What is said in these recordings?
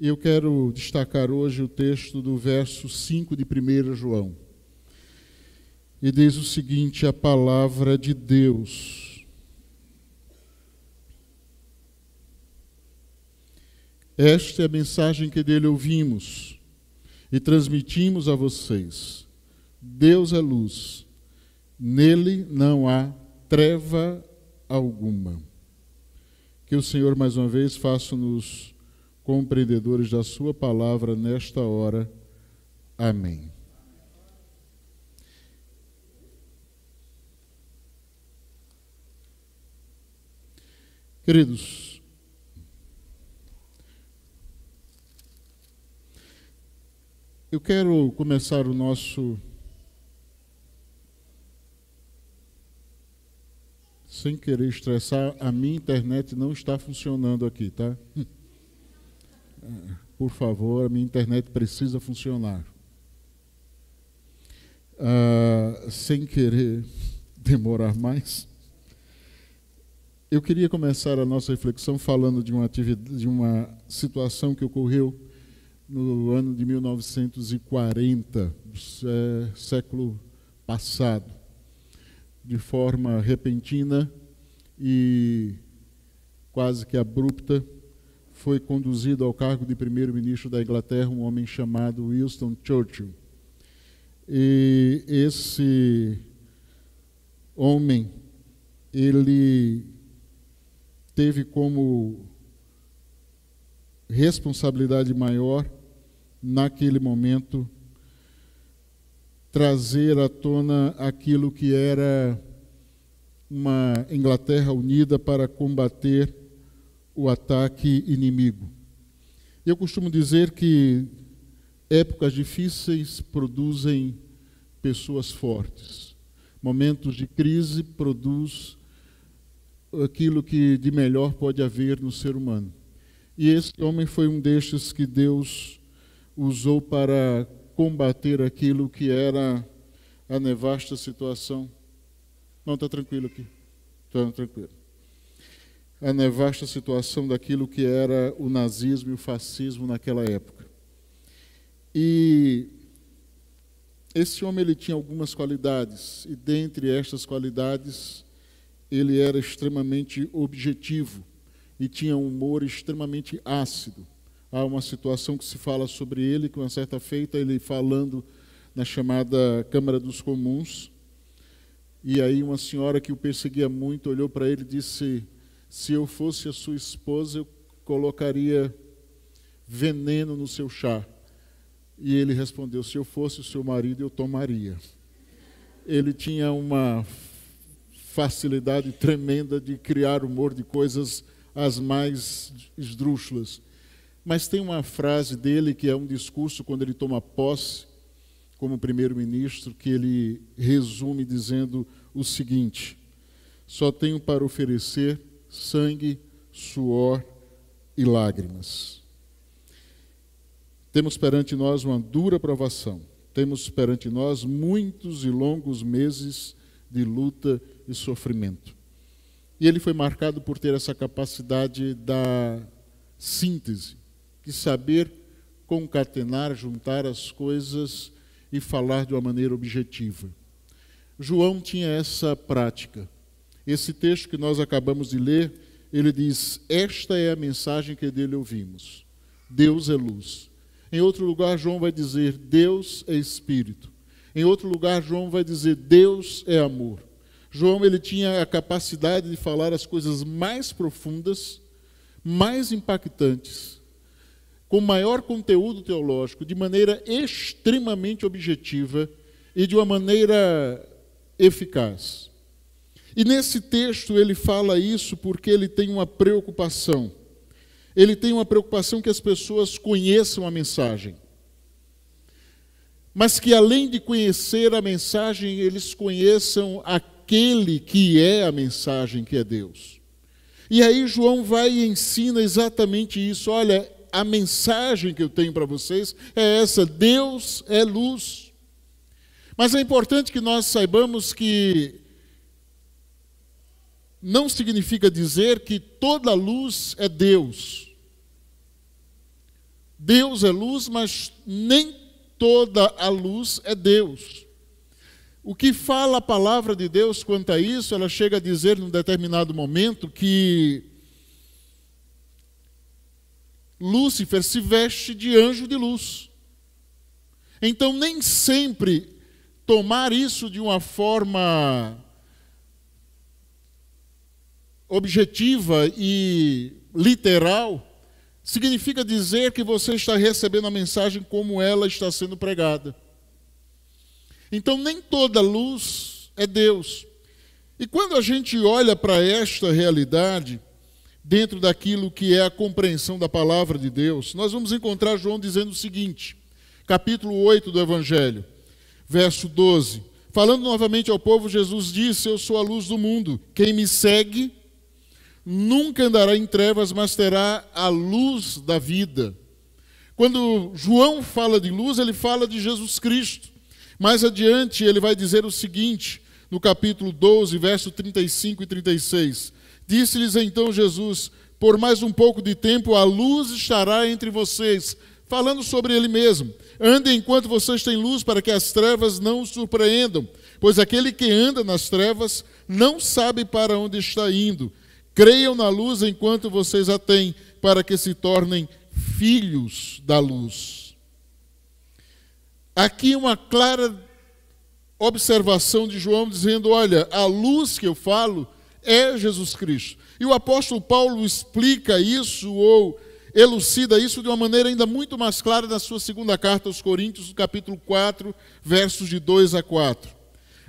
Eu quero destacar hoje o texto do verso 5 de 1 João. E diz o seguinte: a palavra de Deus. Esta é a mensagem que dele ouvimos e transmitimos a vocês. Deus é luz, nele não há treva alguma. Que o Senhor, mais uma vez, faça-nos compreendedores da Sua palavra nesta hora. Amém. Queridos, eu quero começar o nosso sem querer estressar, a minha internet não está funcionando aqui, tá? Hum por favor, a minha internet precisa funcionar. Ah, sem querer demorar mais, eu queria começar a nossa reflexão falando de uma, de uma situação que ocorreu no ano de 1940, é, século passado, de forma repentina e quase que abrupta foi conduzido ao cargo de primeiro-ministro da Inglaterra um homem chamado Winston Churchill. E esse homem, ele teve como responsabilidade maior, naquele momento, trazer à tona aquilo que era uma Inglaterra unida para combater o ataque inimigo. Eu costumo dizer que épocas difíceis produzem pessoas fortes. Momentos de crise produz aquilo que de melhor pode haver no ser humano. E esse homem foi um destes que Deus usou para combater aquilo que era a nevasta situação. Não, está tranquilo aqui. Está tranquilo a é nevasta situação daquilo que era o nazismo e o fascismo naquela época. E esse homem ele tinha algumas qualidades, e dentre estas qualidades, ele era extremamente objetivo e tinha um humor extremamente ácido. Há uma situação que se fala sobre ele, que uma certa feita ele falando na chamada Câmara dos Comuns, e aí uma senhora que o perseguia muito olhou para ele e disse: se eu fosse a sua esposa, eu colocaria veneno no seu chá. E ele respondeu: Se eu fosse o seu marido, eu tomaria. Ele tinha uma facilidade tremenda de criar humor de coisas as mais esdrúxulas. Mas tem uma frase dele que é um discurso quando ele toma posse como primeiro-ministro, que ele resume dizendo o seguinte: Só tenho para oferecer sangue, suor e lágrimas. Temos perante nós uma dura provação, temos perante nós muitos e longos meses de luta e sofrimento. E ele foi marcado por ter essa capacidade da síntese, de saber concatenar, juntar as coisas e falar de uma maneira objetiva. João tinha essa prática. Esse texto que nós acabamos de ler, ele diz: Esta é a mensagem que dele ouvimos. Deus é luz. Em outro lugar, João vai dizer: Deus é espírito. Em outro lugar, João vai dizer: Deus é amor. João ele tinha a capacidade de falar as coisas mais profundas, mais impactantes, com maior conteúdo teológico, de maneira extremamente objetiva e de uma maneira eficaz. E nesse texto ele fala isso porque ele tem uma preocupação. Ele tem uma preocupação que as pessoas conheçam a mensagem. Mas que além de conhecer a mensagem, eles conheçam aquele que é a mensagem, que é Deus. E aí João vai e ensina exatamente isso. Olha, a mensagem que eu tenho para vocês é essa: Deus é luz. Mas é importante que nós saibamos que não significa dizer que toda luz é Deus. Deus é luz, mas nem toda a luz é Deus. O que fala a palavra de Deus quanto a isso, ela chega a dizer num determinado momento que Lúcifer se veste de anjo de luz. Então, nem sempre tomar isso de uma forma objetiva e literal, significa dizer que você está recebendo a mensagem como ela está sendo pregada. Então, nem toda luz é Deus. E quando a gente olha para esta realidade, dentro daquilo que é a compreensão da palavra de Deus, nós vamos encontrar João dizendo o seguinte, capítulo 8 do Evangelho, verso 12. Falando novamente ao povo, Jesus disse: Eu sou a luz do mundo. Quem me segue nunca andará em trevas, mas terá a luz da vida. Quando João fala de luz, ele fala de Jesus Cristo. Mais adiante, ele vai dizer o seguinte, no capítulo 12, verso 35 e 36. Disse-lhes então Jesus: Por mais um pouco de tempo a luz estará entre vocês, falando sobre ele mesmo. Andem enquanto vocês têm luz, para que as trevas não os surpreendam, pois aquele que anda nas trevas não sabe para onde está indo. Creiam na luz enquanto vocês a têm, para que se tornem filhos da luz. Aqui uma clara observação de João dizendo: olha, a luz que eu falo é Jesus Cristo. E o apóstolo Paulo explica isso ou elucida isso de uma maneira ainda muito mais clara na sua segunda carta aos Coríntios, capítulo 4, versos de 2 a 4.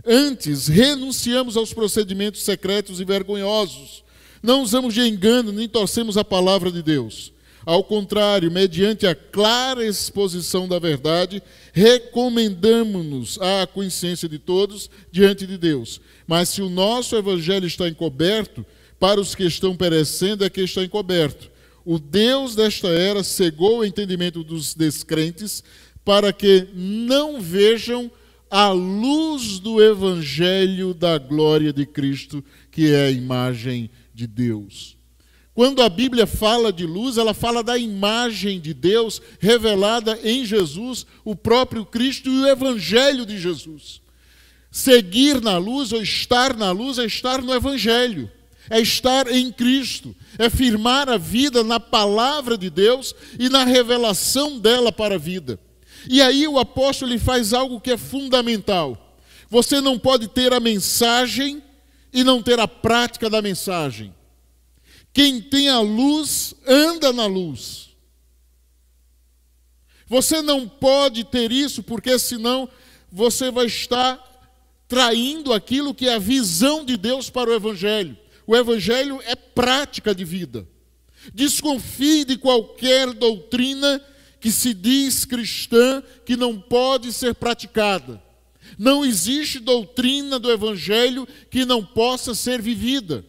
Antes, renunciamos aos procedimentos secretos e vergonhosos não usamos de engano nem torcemos a palavra de Deus. Ao contrário, mediante a clara exposição da verdade, recomendamos-nos à consciência de todos diante de Deus. Mas se o nosso evangelho está encoberto, para os que estão perecendo é que está encoberto. O Deus desta era cegou o entendimento dos descrentes para que não vejam a luz do evangelho da glória de Cristo, que é a imagem de Deus. Quando a Bíblia fala de luz, ela fala da imagem de Deus revelada em Jesus, o próprio Cristo e o Evangelho de Jesus. Seguir na luz ou estar na luz é estar no Evangelho, é estar em Cristo, é firmar a vida na palavra de Deus e na revelação dela para a vida. E aí o apóstolo faz algo que é fundamental. Você não pode ter a mensagem e não ter a prática da mensagem. Quem tem a luz, anda na luz. Você não pode ter isso, porque senão você vai estar traindo aquilo que é a visão de Deus para o Evangelho. O Evangelho é prática de vida. Desconfie de qualquer doutrina que se diz cristã que não pode ser praticada. Não existe doutrina do Evangelho que não possa ser vivida.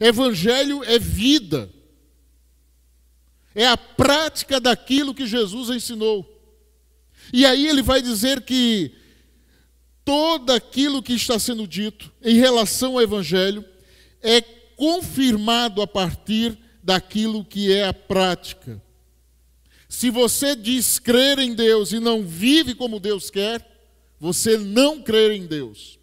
Evangelho é vida, é a prática daquilo que Jesus ensinou. E aí ele vai dizer que todo aquilo que está sendo dito em relação ao Evangelho é confirmado a partir daquilo que é a prática. Se você diz crer em Deus e não vive como Deus quer, você não crer em Deus.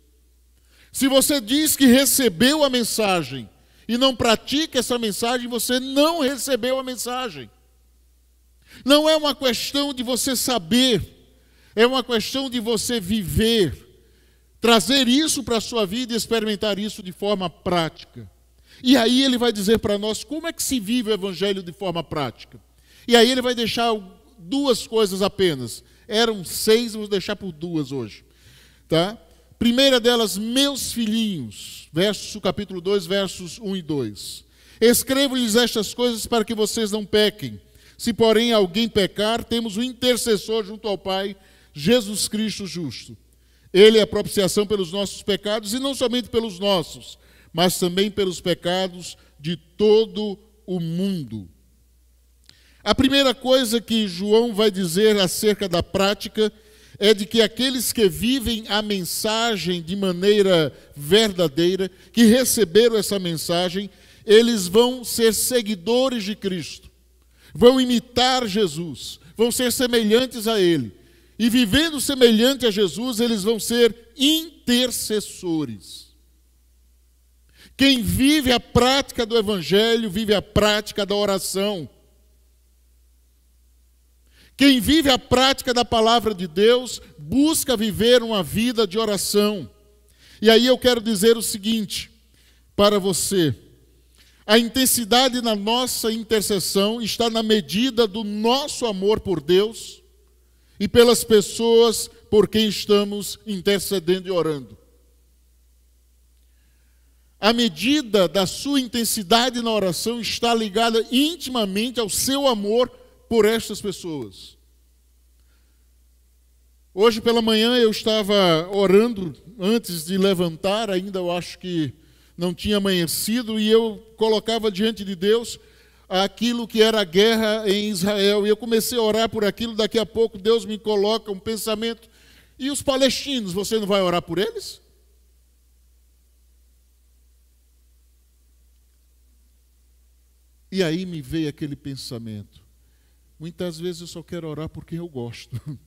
Se você diz que recebeu a mensagem e não pratica essa mensagem, você não recebeu a mensagem. Não é uma questão de você saber, é uma questão de você viver, trazer isso para a sua vida e experimentar isso de forma prática. E aí ele vai dizer para nós como é que se vive o evangelho de forma prática. E aí ele vai deixar duas coisas apenas. Eram seis, vou deixar por duas hoje. Tá? Primeira delas, meus filhinhos, verso, capítulo 2, versos 1 e 2. Escrevo-lhes estas coisas para que vocês não pequem. Se, porém, alguém pecar, temos o um intercessor junto ao Pai, Jesus Cristo justo. Ele é a propiciação pelos nossos pecados, e não somente pelos nossos, mas também pelos pecados de todo o mundo. A primeira coisa que João vai dizer acerca da prática é de que aqueles que vivem a mensagem de maneira verdadeira, que receberam essa mensagem, eles vão ser seguidores de Cristo, vão imitar Jesus, vão ser semelhantes a Ele. E vivendo semelhante a Jesus, eles vão ser intercessores. Quem vive a prática do Evangelho, vive a prática da oração. Quem vive a prática da palavra de Deus busca viver uma vida de oração. E aí eu quero dizer o seguinte para você: a intensidade na nossa intercessão está na medida do nosso amor por Deus e pelas pessoas por quem estamos intercedendo e orando. A medida da sua intensidade na oração está ligada intimamente ao seu amor por estas pessoas. Hoje pela manhã eu estava orando antes de levantar, ainda eu acho que não tinha amanhecido, e eu colocava diante de Deus aquilo que era a guerra em Israel. E eu comecei a orar por aquilo, daqui a pouco Deus me coloca um pensamento. E os palestinos, você não vai orar por eles? E aí me veio aquele pensamento. Muitas vezes eu só quero orar porque eu gosto.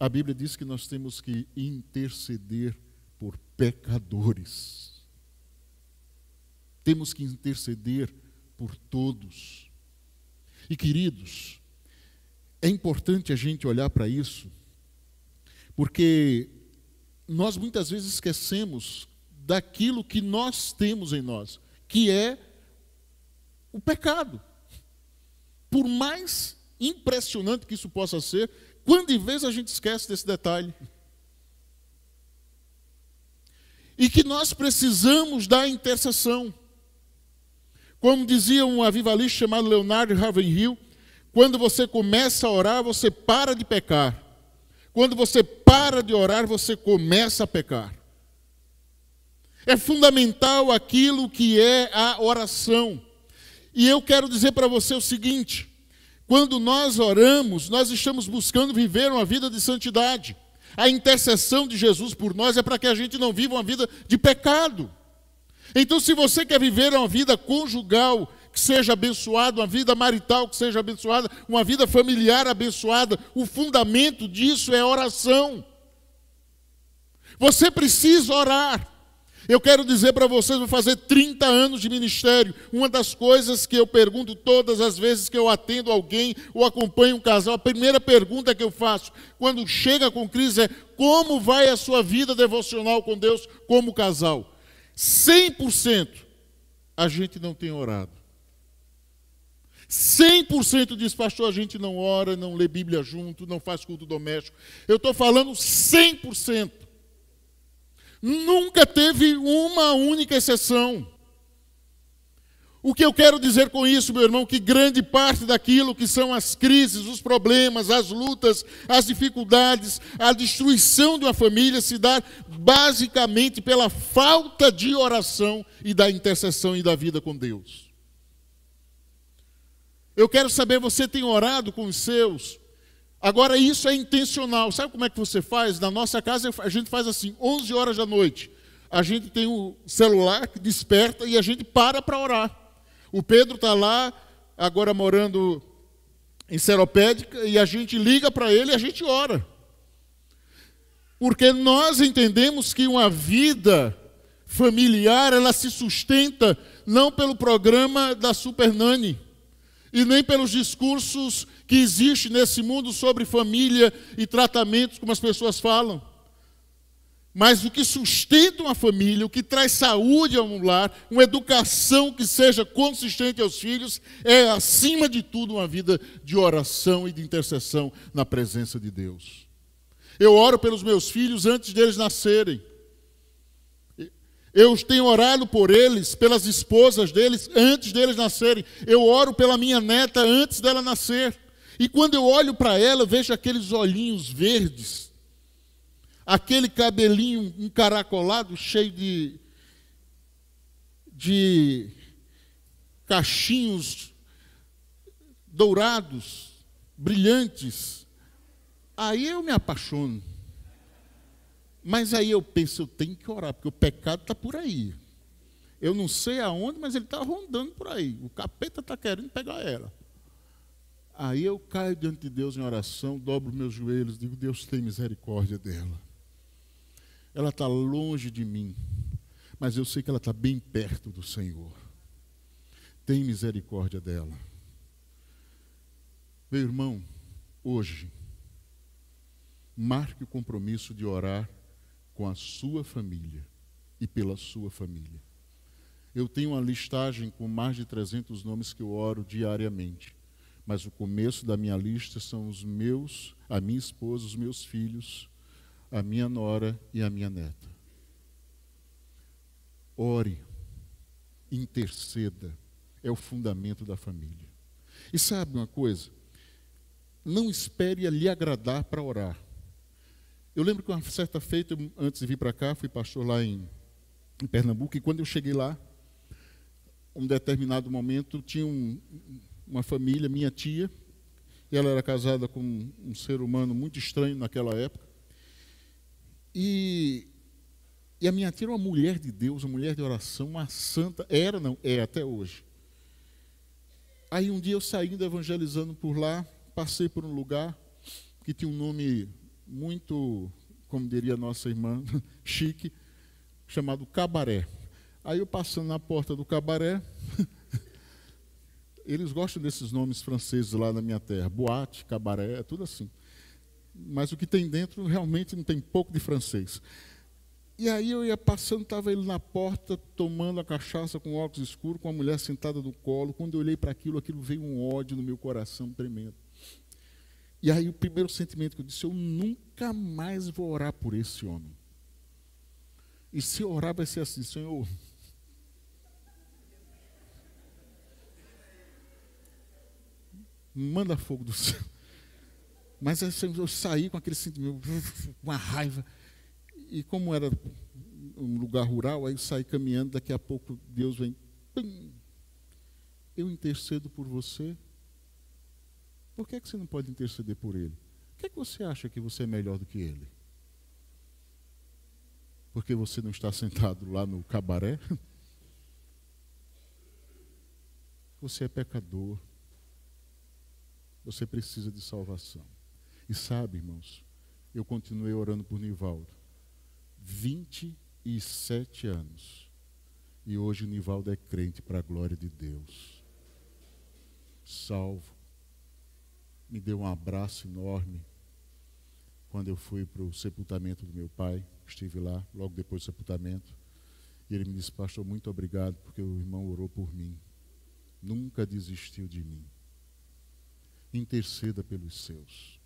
A Bíblia diz que nós temos que interceder por pecadores. Temos que interceder por todos. E queridos, é importante a gente olhar para isso, porque nós muitas vezes esquecemos daquilo que nós temos em nós, que é o pecado. Por mais impressionante que isso possa ser, quando de vez a gente esquece desse detalhe. E que nós precisamos da intercessão. Como dizia um avivalista chamado Leonardo Ravenhill, quando você começa a orar, você para de pecar. Quando você para de orar, você começa a pecar. É fundamental aquilo que é a oração. E eu quero dizer para você o seguinte: quando nós oramos, nós estamos buscando viver uma vida de santidade. A intercessão de Jesus por nós é para que a gente não viva uma vida de pecado. Então, se você quer viver uma vida conjugal que seja abençoada, uma vida marital que seja abençoada, uma vida familiar abençoada, o fundamento disso é oração. Você precisa orar. Eu quero dizer para vocês, vou fazer 30 anos de ministério. Uma das coisas que eu pergunto todas as vezes que eu atendo alguém ou acompanho um casal, a primeira pergunta que eu faço quando chega com crise é: como vai a sua vida devocional com Deus como casal? 100% a gente não tem orado. 100% diz, pastor, a gente não ora, não lê Bíblia junto, não faz culto doméstico. Eu estou falando 100%. Nunca teve uma única exceção. O que eu quero dizer com isso, meu irmão, que grande parte daquilo que são as crises, os problemas, as lutas, as dificuldades, a destruição de uma família se dá basicamente pela falta de oração e da intercessão e da vida com Deus. Eu quero saber, você tem orado com os seus? Agora, isso é intencional. Sabe como é que você faz? Na nossa casa, a gente faz assim, 11 horas da noite. A gente tem o um celular que desperta e a gente para para orar. O Pedro está lá, agora morando em Seropédica, e a gente liga para ele e a gente ora. Porque nós entendemos que uma vida familiar, ela se sustenta não pelo programa da Super Nani, e nem pelos discursos que existe nesse mundo sobre família e tratamentos, como as pessoas falam. Mas o que sustenta uma família, o que traz saúde a um lar, uma educação que seja consistente aos filhos, é, acima de tudo, uma vida de oração e de intercessão na presença de Deus. Eu oro pelos meus filhos antes deles nascerem. Eu tenho orado por eles, pelas esposas deles, antes deles nascerem. Eu oro pela minha neta antes dela nascer. E quando eu olho para ela, eu vejo aqueles olhinhos verdes, aquele cabelinho encaracolado, cheio de, de cachinhos dourados, brilhantes. Aí eu me apaixono. Mas aí eu penso, eu tenho que orar, porque o pecado está por aí. Eu não sei aonde, mas ele está rondando por aí. O capeta está querendo pegar ela. Aí eu caio diante de Deus em oração, dobro meus joelhos, digo: Deus tem misericórdia dela. Ela está longe de mim, mas eu sei que ela está bem perto do Senhor. Tem misericórdia dela. Meu irmão, hoje, marque o compromisso de orar com a sua família e pela sua família. Eu tenho uma listagem com mais de 300 nomes que eu oro diariamente mas o começo da minha lista são os meus, a minha esposa, os meus filhos, a minha nora e a minha neta. Ore, interceda, é o fundamento da família. E sabe uma coisa? Não espere lhe agradar para orar. Eu lembro que uma certa feita, antes de vir para cá, fui pastor lá em, em Pernambuco, e quando eu cheguei lá, um determinado momento, tinha um, uma família, minha tia. Ela era casada com um ser humano muito estranho naquela época. E, e a minha tia era uma mulher de Deus, uma mulher de oração, uma santa. Era, não, é até hoje. Aí um dia eu saindo evangelizando por lá, passei por um lugar que tinha um nome muito, como diria nossa irmã, chique, chamado Cabaré. Aí eu passando na porta do cabaré, eles gostam desses nomes franceses lá na minha terra, boate, cabaré, é tudo assim. Mas o que tem dentro realmente não tem pouco de francês. E aí eu ia passando, estava ele na porta, tomando a cachaça com óculos escuros, com a mulher sentada no colo. Quando eu olhei para aquilo, aquilo veio um ódio no meu coração tremendo. E aí o primeiro sentimento que eu disse, eu nunca mais vou orar por esse homem. E se eu orar vai ser assim, Senhor, manda fogo do céu. Mas eu saí com aquele sentimento, uma raiva. E como era um lugar rural, aí eu saí caminhando, daqui a pouco Deus vem. eu intercedo por você. Por que, é que você não pode interceder por ele? Por que, é que você acha que você é melhor do que ele? Porque você não está sentado lá no cabaré? Você é pecador. Você precisa de salvação. E sabe, irmãos, eu continuei orando por Nivaldo. 27 anos. E hoje o Nivaldo é crente para a glória de Deus. Salvo. Me deu um abraço enorme quando eu fui para o sepultamento do meu pai. Estive lá, logo depois do sepultamento. E ele me disse, pastor, muito obrigado, porque o irmão orou por mim. Nunca desistiu de mim interceda pelos seus.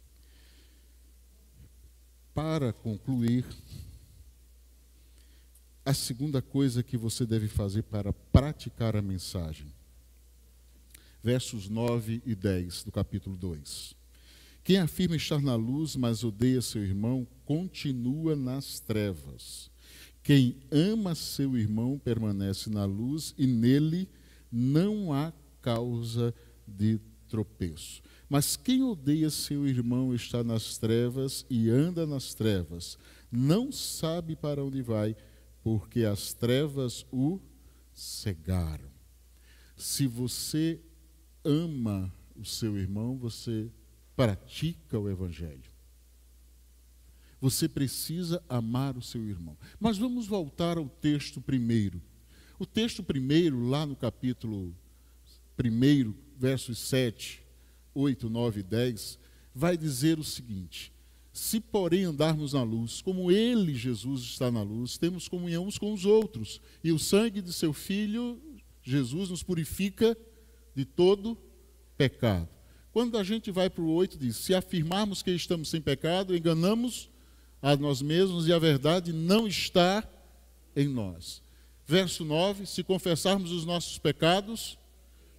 Para concluir, a segunda coisa que você deve fazer para praticar a mensagem, versos 9 e 10 do capítulo 2. Quem afirma estar na luz, mas odeia seu irmão, continua nas trevas. Quem ama seu irmão permanece na luz e nele não há causa de tropeço. Mas quem odeia seu irmão está nas trevas e anda nas trevas, não sabe para onde vai, porque as trevas o cegaram. Se você ama o seu irmão, você pratica o evangelho. Você precisa amar o seu irmão. Mas vamos voltar ao texto primeiro. O texto primeiro, lá no capítulo 1, versos 7, 8, 9 e 10, vai dizer o seguinte: Se, porém, andarmos na luz, como Ele, Jesus, está na luz, temos comunhão uns com os outros, e o sangue de seu Filho, Jesus, nos purifica de todo pecado. Quando a gente vai para o 8, diz: Se afirmarmos que estamos sem pecado, enganamos a nós mesmos e a verdade não está em nós. Verso 9: Se confessarmos os nossos pecados,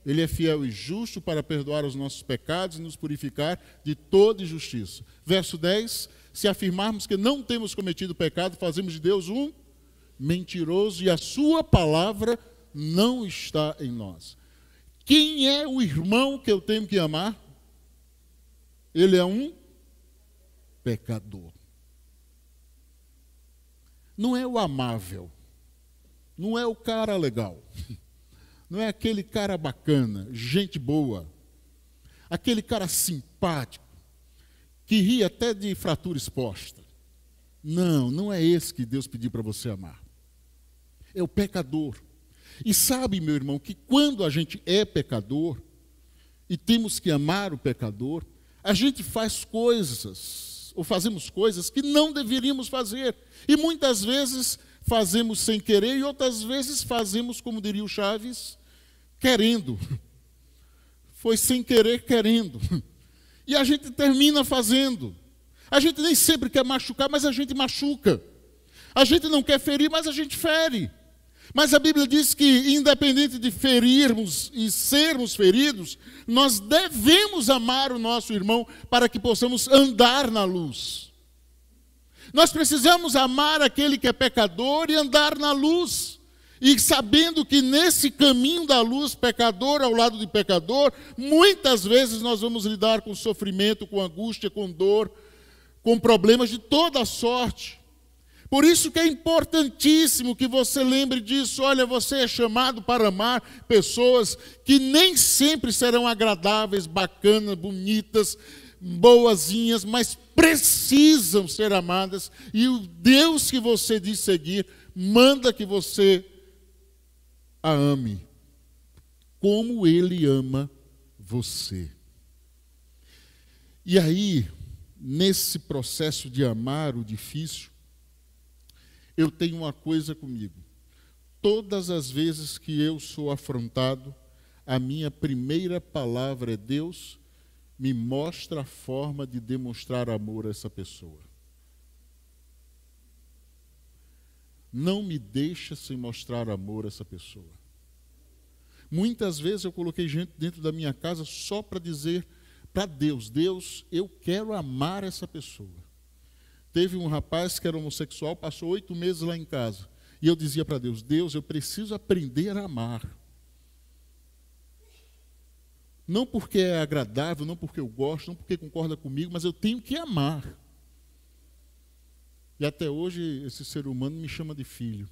ele é fiel e justo para perdoar os nossos pecados e nos purificar de toda injustiça. Verso 10: Se afirmarmos que não temos cometido pecado, fazemos de Deus um mentiroso e a sua palavra não está em nós. Quem é o irmão que eu tenho que amar? Ele é um pecador. Não é o amável, não é o cara legal. não é aquele cara bacana, gente boa, aquele cara simpático, que ri até de fratura exposta. Não, não é esse que Deus pediu para você amar. É o pecador. E sabe, meu irmão, que quando a gente é pecador e temos que amar o pecador, a gente faz coisas, ou fazemos coisas que não deveríamos fazer. E muitas vezes fazemos sem querer e outras vezes fazemos, como diria o Chaves, querendo. Foi sem querer, querendo. E a gente termina fazendo. A gente nem sempre quer machucar, mas a gente machuca. A gente não quer ferir, mas a gente fere. Mas a Bíblia diz que, independente de ferirmos e sermos feridos, nós devemos amar o nosso irmão para que possamos andar na luz. Nós precisamos amar aquele que é pecador e andar na luz. E sabendo que nesse caminho da luz, pecador ao lado de pecador, muitas vezes nós vamos lidar com sofrimento, com angústia, com dor, com problemas de toda sorte. Por isso que é importantíssimo que você lembre disso. Olha, você é chamado para amar pessoas que nem sempre serão agradáveis, bacanas, bonitas, boazinhas, mas precisam ser amadas. E o Deus que você diz seguir manda que você a ame como ele ama você. E aí, nesse processo de amar o difícil, eu tenho uma coisa comigo. Todas as vezes que eu sou afrontado, a minha primeira palavra é Deus me mostra a forma de demonstrar amor a essa pessoa. não me deixa sem mostrar amor a essa pessoa. Muitas vezes eu coloquei gente dentro da minha casa só para dizer para Deus: Deus, eu quero amar essa pessoa. Teve um rapaz que era homossexual, passou oito meses lá em casa. E eu dizia para Deus: Deus, eu preciso aprender a amar. Não porque é agradável, não porque eu gosto, não porque concorda comigo, mas eu tenho que amar. E até hoje esse ser humano me chama de filho.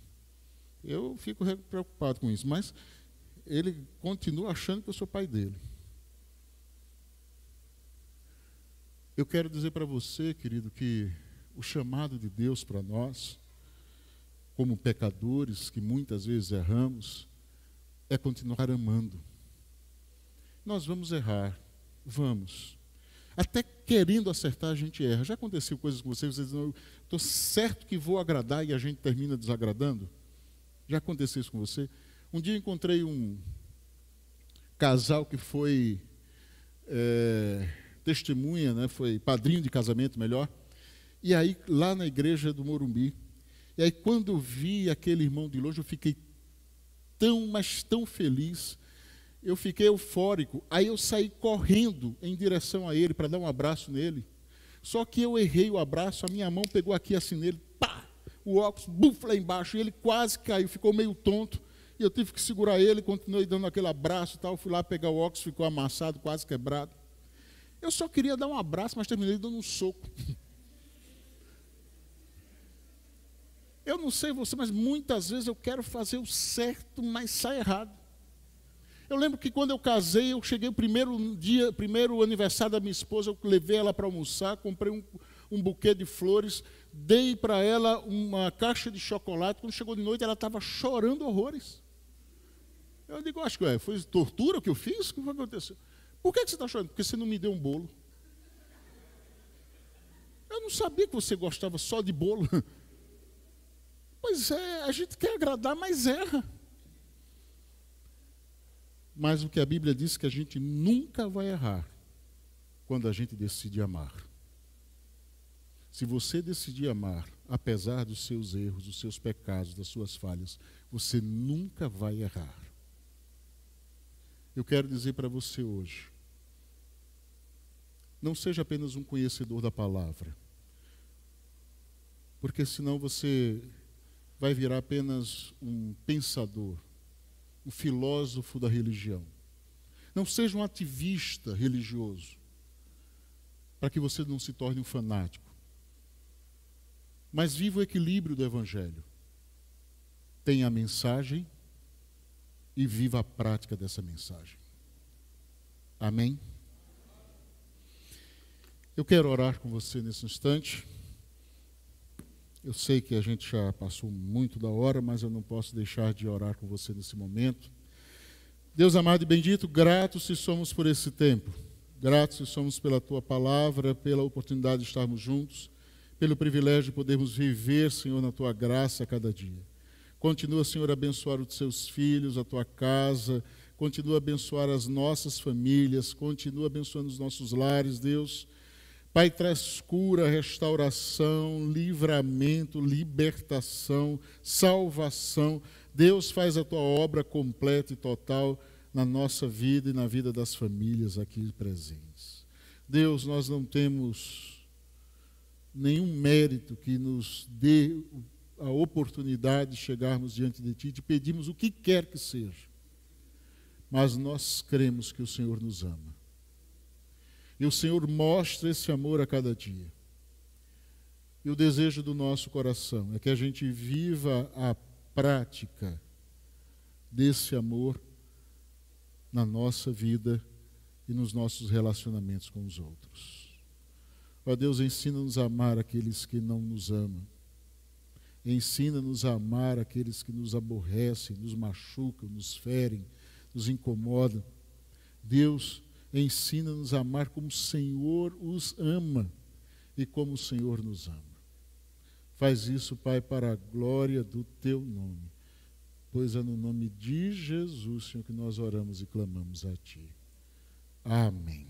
Eu fico preocupado com isso, mas ele continua achando que eu sou pai dele. Eu quero dizer para você, querido, que o chamado de Deus para nós, como pecadores que muitas vezes erramos, é continuar amando. Nós vamos errar, vamos. Até querendo acertar, a gente erra. Já aconteceu coisas com vocês, vocês dizem, estou certo que vou agradar e a gente termina desagradando? Já aconteceu isso com você? Um dia encontrei um casal que foi é, testemunha, né, foi padrinho de casamento, melhor, e aí lá na igreja do Morumbi. E aí quando vi aquele irmão de longe, eu fiquei tão, mas tão feliz eu fiquei eufórico. Aí eu saí correndo em direção a ele para dar um abraço nele. Só que eu errei o abraço, a minha mão pegou aqui assim nele, pá! O óculos, buf, lá embaixo, e ele quase caiu, ficou meio tonto. E eu tive que segurar ele, continuei dando aquele abraço e tal. Fui lá pegar o óculos, ficou amassado, quase quebrado. Eu só queria dar um abraço, mas terminei dando um soco. Eu não sei você, mas muitas vezes eu quero fazer o certo, mas sai errado. Eu lembro que quando eu casei, eu cheguei o primeiro dia, primeiro aniversário da minha esposa, eu levei ela para almoçar, comprei um, um buquê de flores, dei para ela uma caixa de chocolate. Quando chegou de noite, ela estava chorando horrores. Eu digo, acho que foi tortura o que eu fiz? O que aconteceu? Por que você está chorando? Porque você não me deu um bolo. Eu não sabia que você gostava só de bolo. Pois é, a gente quer agradar, mas erra mas o que a Bíblia diz que a gente nunca vai errar quando a gente decide amar. Se você decidir amar, apesar dos seus erros, dos seus pecados, das suas falhas, você nunca vai errar. Eu quero dizer para você hoje: não seja apenas um conhecedor da palavra, porque senão você vai virar apenas um pensador o filósofo da religião. Não seja um ativista religioso, para que você não se torne um fanático. Mas viva o equilíbrio do Evangelho. Tenha a mensagem e viva a prática dessa mensagem. Amém? Eu quero orar com você nesse instante. Eu sei que a gente já passou muito da hora, mas eu não posso deixar de orar com você nesse momento. Deus amado e bendito, gratos se somos por esse tempo, gratos se somos pela tua palavra, pela oportunidade de estarmos juntos, pelo privilégio de podermos viver, Senhor, na tua graça a cada dia. Continua, Senhor, a abençoar os seus filhos, a tua casa, continua a abençoar as nossas famílias, continua abençoando os nossos lares, Deus Pai, traz cura, restauração, livramento, libertação, salvação. Deus faz a tua obra completa e total na nossa vida e na vida das famílias aqui presentes. Deus, nós não temos nenhum mérito que nos dê a oportunidade de chegarmos diante de Ti, te pedimos o que quer que seja, mas nós cremos que o Senhor nos ama e o Senhor mostra esse amor a cada dia. E o desejo do nosso coração é que a gente viva a prática desse amor na nossa vida e nos nossos relacionamentos com os outros. Ó Deus, ensina-nos a amar aqueles que não nos amam. Ensina-nos a amar aqueles que nos aborrecem, nos machucam, nos ferem, nos incomodam. Deus, ensina-nos a amar como o Senhor os ama e como o Senhor nos ama. Faz isso, Pai, para a glória do teu nome. Pois é no nome de Jesus, Senhor, que nós oramos e clamamos a Ti. Amém.